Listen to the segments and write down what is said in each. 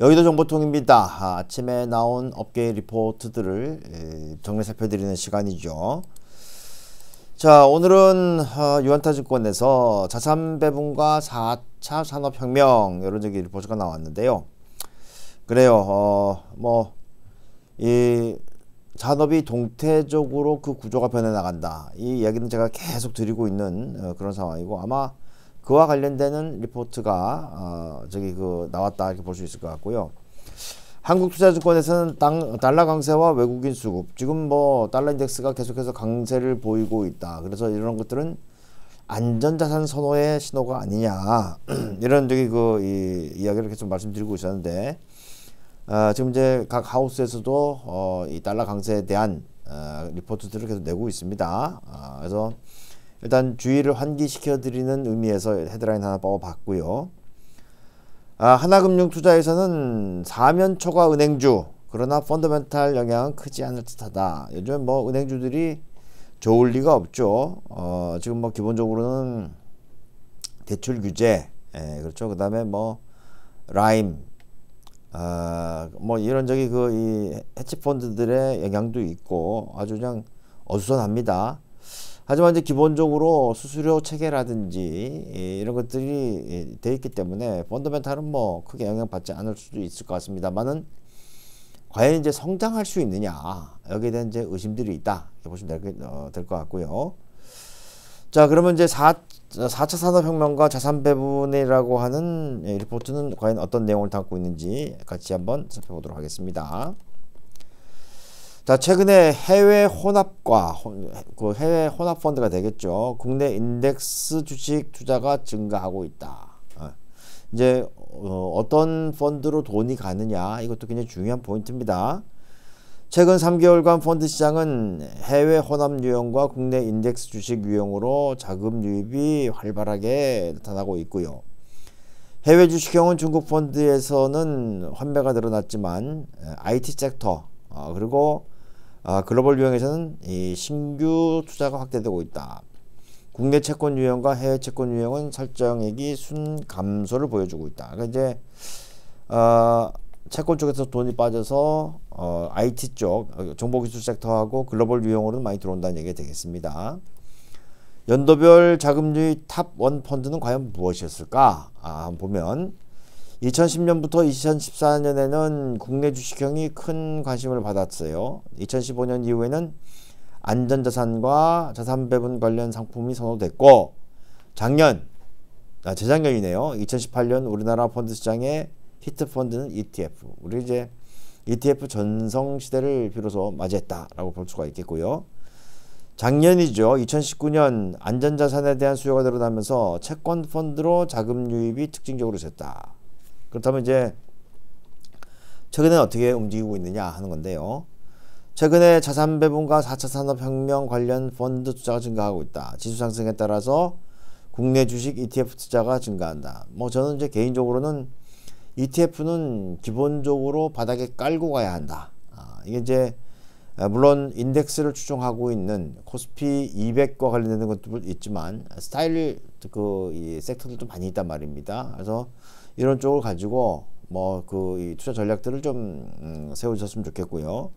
여의도 정보통입니다. 아, 아침에 나온 업계 리포트들을 정리 살펴드리는 시간이죠. 자 오늘은 아, 유한타증권에서 자산배분과 4차 산업혁명 이런 적이 리포트가 나왔는데요. 그래요. 어, 뭐 이 산업이 동태적으로 그 구조가 변해 나간다. 이 이야기는 제가 계속 드리고 있는 어, 그런 상황이고 아마 그와 관련되는 리포트가 어, 저기 그 나왔다 이렇게 볼 수 있을 것 같고요. 한국투자증권에서는 당, 달러 강세와 외국인 수급 지금 뭐 달러 인덱스가 계속해서 강세를 보이고 있다. 그래서 이런 것들은 안전자산 선호의 신호가 아니냐 이런 저기 그 이, 이야기를 계속 말씀드리고 있었는데 어, 지금 이제 각 하우스에서도 어, 이 달러 강세에 대한 어, 리포트들을 계속 내고 있습니다. 어, 그래서 일단 주의를 환기시켜드리는 의미에서 헤드라인 하나 뽑아봤고요. 아, 하나금융투자에서는 사면초과 은행주 그러나 펀더멘탈 영향은 크지 않을 듯하다. 요즘 뭐 은행주들이 좋을 리가 없죠. 어, 지금 뭐 기본적으로는 대출 규제, 예, 그렇죠. 그 다음에 뭐 라임, 아, 뭐 이런 저기 그이 해치펀드들의 영향도 있고 아주 그냥 어수선합니다. 하지만 이제 기본적으로 수수료 체계라든지 예, 이런 것들이 예, 돼 있기 때문에 펀더멘탈은 뭐 크게 영향받지 않을 수도 있을 것 같습니다만은 과연 이제 성장할 수 있느냐 여기에 대한 이제 의심들이 있다 보시면 될것 어, 될것 같고요. 자 그러면 이제 4, 4차 산업혁명과 자산배분이라고 하는 예, 리포트는 과연 어떤 내용을 담고 있는지 같이 한번 살펴보도록 하겠습니다. 자, 최근에 해외 혼합과 그 해외 혼합 펀드가 되겠죠. 국내 인덱스 주식 투자가 증가하고 있다. 어. 이제 어, 어떤 펀드로 돈이 가느냐 이것도 굉장히 중요한 포인트입니다. 최근 3개월간 펀드 시장은 해외 혼합 유형과 국내 인덱스 주식 유형으로 자금 유입이 활발하게 나타나고 있고요. 해외 주식형은 중국 펀드에서는 환매가 늘어났지만 IT 섹터 어, 그리고 아, 글로벌 유형에서는 이 신규 투자가 확대되고 있다. 국내 채권 유형과 해외 채권 유형은 설정액이 순 감소를 보여주고 있다. 그러니까 이제 어, 채권 쪽에서 돈이 빠져서 어, IT 쪽 어, 정보기술 섹터하고 글로벌 유형으로는 많이 들어온다는 얘기가 되겠습니다. 연도별 자금률 탑1 펀드는 과연 무엇이었을까? 아, 보면 2010년부터 2014년에는 국내 주식형이 큰 관심을 받았어요. 2015년 이후에는 안전자산과 자산 배분 관련 상품이 선호됐고 작년 아 재작년이네요. 2018년 우리나라 펀드 시장의 히트 펀드는 ETF. 우리 이제 ETF 전성 시대를 비로소 맞이했다라고 볼 수가 있겠고요. 작년이죠. 2019년 안전자산에 대한 수요가 늘어나면서 채권 펀드로 자금 유입이 특징적으로 됐다. 그렇다면 이제 최근에 어떻게 움직이고 있느냐 하는 건데요. 최근에 자산 배분과 4차 산업혁명 관련 펀드 투자가 증가하고 있다. 지수 상승에 따라서 국내 주식 ETF 투자가 증가한다. 뭐 저는 이제 개인적으로는 ETF는 기본적으로 바닥에 깔고 가야 한다. 아, 이게 이제 아, 물론 인덱스를 추종하고 있는 코스피 200과 관련된 것도 있지만 스타일 그이 섹터도 좀 많이 있단 말입니다. 그래서 이런 쪽을 가지고 뭐그 투자 전략들을 좀 음, 세워주셨으면 좋겠고요.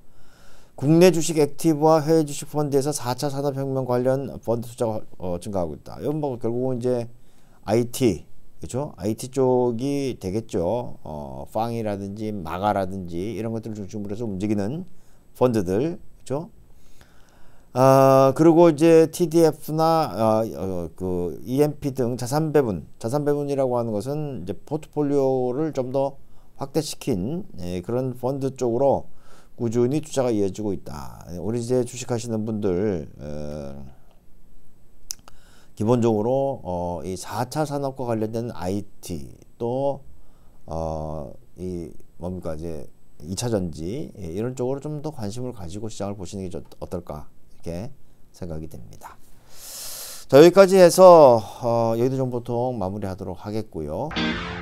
국내 주식 액티브와 해외 주식 펀드에서 4차 산업혁명 관련 펀드 투자가 어, 증가하고 있다. 이건 뭐 결국은 이제 IT 그렇죠? IT 쪽이 되겠죠. 어, 팡이라든지 마가라든지 이런 것들을 중심으로 해서 움직이는 펀드들 그렇죠? 아, 그리고 이제 TDF나 아, 어, 그 EMP 등 자산 배분, 자산 배분이라고 하는 것은 이제 포트폴리오를 좀 더 확대시킨 예, 그런 펀드 쪽으로 꾸준히 투자가 이어지고 있다. 예, 우리 이제 주식하시는 분들 어, 기본적으로 어, 이 4차 산업과 관련된 IT 또 어, 뭡니까 이제 2차 전지 예, 이런 쪽으로 좀 더 관심을 가지고 시장을 보시는 게 어떨까 그렇게 생각이 됩니다. 자 여기까지 해서 어, 여의도 정보통 마무리하도록 하겠고요.